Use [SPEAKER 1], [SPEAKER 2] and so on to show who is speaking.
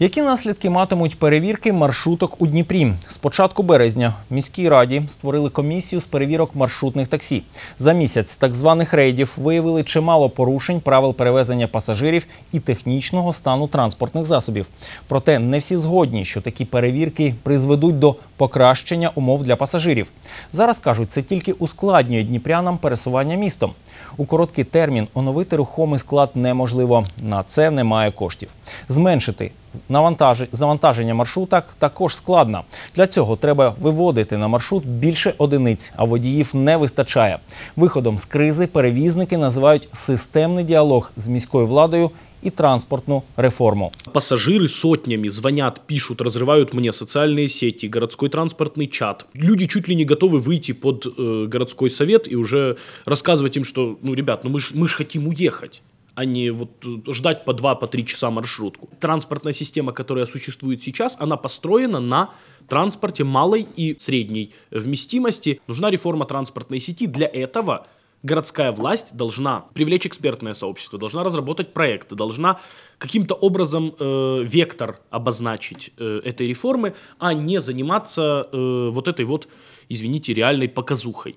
[SPEAKER 1] Які наслідки матимуть перевірки маршруток у Дніпрі? Спочатку березня в міській раді створили комісію з перевірок маршрутних таксі. За місяць так званих рейдів виявили чимало порушень правил перевезення пасажирів і технічного стану транспортних засобів. Проте не всі згодні, що такі перевірки призведуть до покращення умов для пасажирів. Зараз кажуть, це тільки ускладнює дніпрянам пересування містом. У короткий термін оновити рухомий склад неможливо. На це немає коштів. Зменшити завантаження маршрута також складно. Для цього треба виводити на маршрут більше одиниць, а водіїв не вистачає. Виходом з кризи перевізники називають системний діалог з міською владою. і транспортну реформу. Пасажири
[SPEAKER 2] сотнями звонят, пишут, розривають мені соціальні сети, городський транспортний чат. Люди чуть ли не готові вийти під э, городской совет і вже розказувати їм, що ну, ребят, ну ми ж ми ж хотим уехать. а не вот э, ждать по 2-3 по часа маршрутку. Транспортная система, которая существует сейчас, она построена на транспорте малой и средней вместимости. Нужна реформа транспортной сети. Для этого городская власть должна привлечь экспертное сообщество, должна разработать проект, должна каким-то образом э, вектор обозначить э, этой реформы, а не заниматься э, вот этой вот, извините, реальной показухой.